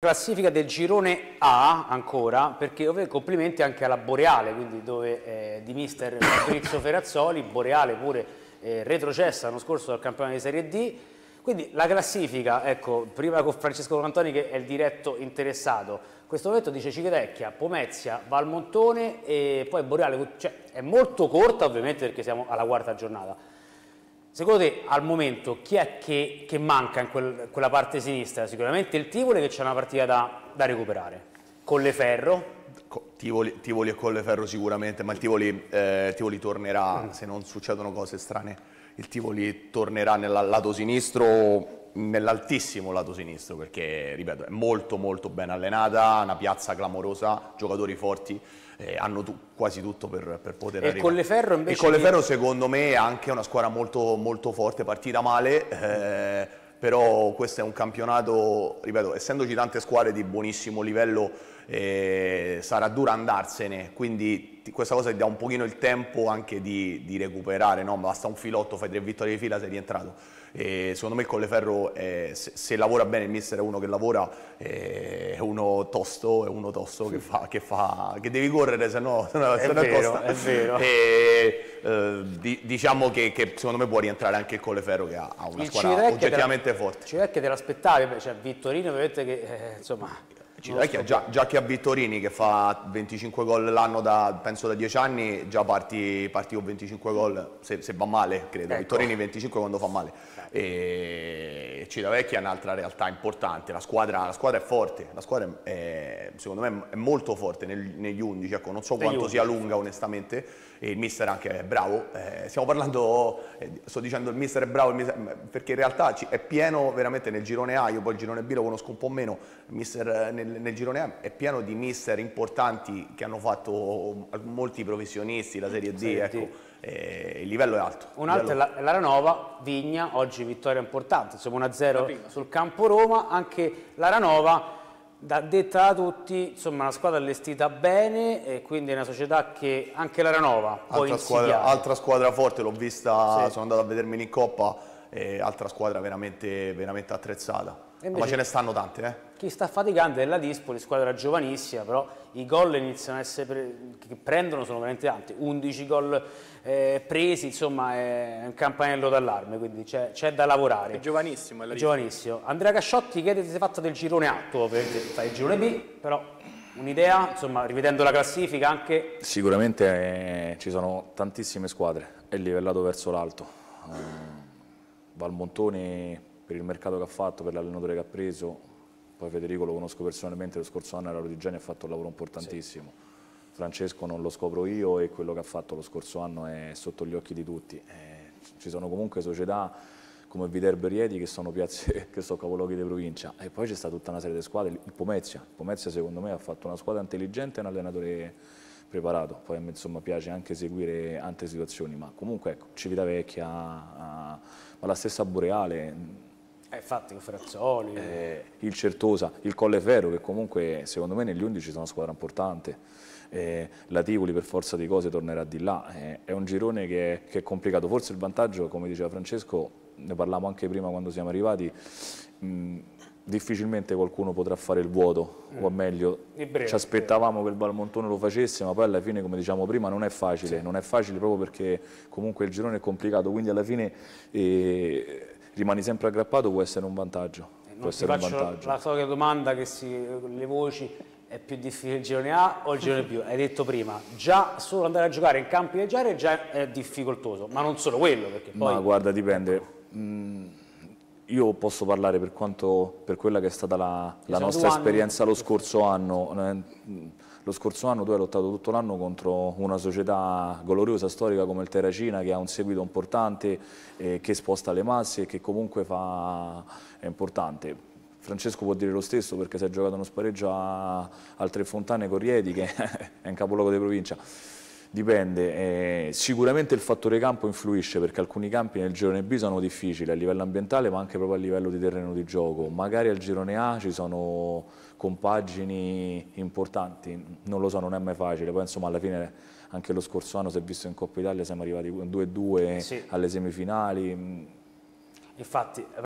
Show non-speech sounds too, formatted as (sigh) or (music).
Classifica del girone A ancora, perché ovviamente complimenti anche alla Boreale, quindi dove eh, di mister Fabrizio Ferrazzoli, Boreale pure eh, retrocessa l'anno scorso dal campionato di Serie D, quindi la classifica, ecco, prima con Francesco Cantoni che è il diretto interessato, in questo momento dice Civitecchia, Pomezia, Valmontone e poi Boreale, cioè è molto corta ovviamente perché siamo alla quarta giornata, Secondo te al momento chi è che, che manca in quel, quella parte sinistra? Sicuramente il Tivoli che c'è una partita da, da recuperare. Colleferro, Tivoli, Tivoli, e Colleferro sicuramente, ma il Tivoli, eh, Tivoli tornerà, mm. se non succedono cose strane, il Tivoli tornerà nel lato sinistro nell'altissimo lato sinistro perché, ripeto, è molto molto ben allenata, una piazza clamorosa, giocatori forti, eh, hanno tu, quasi tutto per, per poter e arrivare. ferro invece... E con le ferro, secondo me è anche una squadra molto, molto forte, partita male, eh, però questo è un campionato, ripeto, essendoci tante squadre di buonissimo livello eh, sarà dura andarsene, quindi ti, questa cosa ti dà un pochino il tempo anche di, di recuperare, no? basta un filotto, fai tre vittorie di fila, sei rientrato. E secondo me il Colleferro, eh, se, se, lavora bene, il mister è uno che lavora, è uno tosto, è uno tosto che, fa, che, fa, che devi correre, se no, se è, se vero, è vero. E, eh, di, diciamo che, che, secondo me può rientrare anche il Colleferro che ha, ha una il squadra oggettivamente te la, forte. Cirecchia te l'aspettavi, cioè Vittorino vedete che eh, insomma Vecchia, già, già, che a Vittorini che fa 25 gol l'anno da penso da 10 anni, già parti, parti con 25 gol se, se, va male, credo. Ecco. Vittorini 25 quando fa male. E Vecchia è un'altra realtà importante, la squadra, la squadra, è forte, la squadra è, secondo me è molto forte neg negli 11, ecco, non so negli quanto 11. sia lunga onestamente, e il mister anche è bravo, eh, stiamo parlando, eh, sto dicendo il mister è bravo, mister, perché in realtà è pieno veramente nel girone A, io poi il girone B lo conosco un po' meno, il mister eh, nel nel girone A è pieno di mister importanti che hanno fatto um, molti professionisti, la Serie D, serie ecco, D. Eh, il livello è alto. Un'altra livello... è l'Aranova, Vigna, oggi vittoria importante, insomma 1-0 sul campo Roma, anche l'Aranova da detta da tutti, insomma una squadra allestita bene e quindi è una società che anche l'Aranova può altra squadra, altra squadra forte, l'ho vista, sì. sono andato a vedermi in Coppa, eh, altra squadra veramente, veramente attrezzata. Invece, ma ce ne stanno tante, eh? Chi sta faticando è la Dispoli, squadra giovanissima, però i gol iniziano a essere che prendono sono veramente tanti, 11 gol eh, presi, insomma è un campanello d'allarme, quindi c'è, da lavorare. È giovanissimo, è la giovanissimo. Andrea Casciotti chiede se si è fatta del girone A, tu perché fai il girone B, però un'idea, insomma, rivedendo la classifica anche? Sicuramente eh, ci sono tantissime squadre, è livellato verso l'alto. Eh, Valmontoni per il mercato che ha fatto, per l'allenatore che ha preso, poi Federico lo conosco personalmente, lo scorso anno era Rodigiani e ha fatto un lavoro importantissimo. Sì. Francesco non lo scopro io e quello che ha fatto lo scorso anno è sotto gli occhi di tutti. Eh, ci sono comunque società come Viterbo e Rieti che sono piazze (laughs) che sono capovologhi di provincia e poi c'è stata tutta una serie di squadre, il Pomezia, il Pomezia secondo me ha fatto una squadra intelligente e un allenatore preparato, poi a insomma piace anche seguire altre situazioni, ma comunque ecco, Civitavecchia, ah, ma la stessa Boreale, è fatto in Frazzoli. Eh, il Certosa, il Colleferro che comunque secondo me negli 11 sono una squadra importante. Eh, la Tivoli per forza di cose tornerà di là. Eh, è un girone che è, che è complicato. Forse il vantaggio, come diceva Francesco, ne parlavamo anche prima quando siamo arrivati, mh, difficilmente qualcuno potrà fare il vuoto, mm. o meglio, ci aspettavamo che il Balmontone lo facesse, ma poi alla fine, come diciamo prima, non è facile, sì. non è facile proprio perché comunque il girone è complicato, quindi alla fine eh, rimani sempre aggrappato può essere un vantaggio. Eh, non può un vantaggio. la solita domanda che si, le voci è più difficile il girone A o il girone B? (laughs) Hai detto prima, già solo andare a giocare in campi leggeri è già è difficoltoso, ma non solo quello. Perché poi... Ma guarda, dipende. Mm, io posso parlare per, quanto, per quella che è stata la, la nostra esperienza lo scorso anno. Eh, lo scorso anno tu hai lottato tutto l'anno contro una società gloriosa, storica come il Terracina che ha un seguito importante, eh, che sposta le masse e che comunque fa... è importante. Francesco può dire lo stesso perché si è giocato uno spareggio a, al Tre Fontane con Rieti che (laughs) è un capoluogo di provincia. Dipende, eh, sicuramente il fattore campo influisce perché alcuni campi nel girone B sono difficili a livello ambientale ma anche proprio a livello di terreno di gioco, magari al girone A ci sono compagini importanti, non lo so, non è mai facile, poi insomma alla fine anche lo scorso anno si è visto in Coppa Italia siamo arrivati 2-2 sì. alle semifinali. Infatti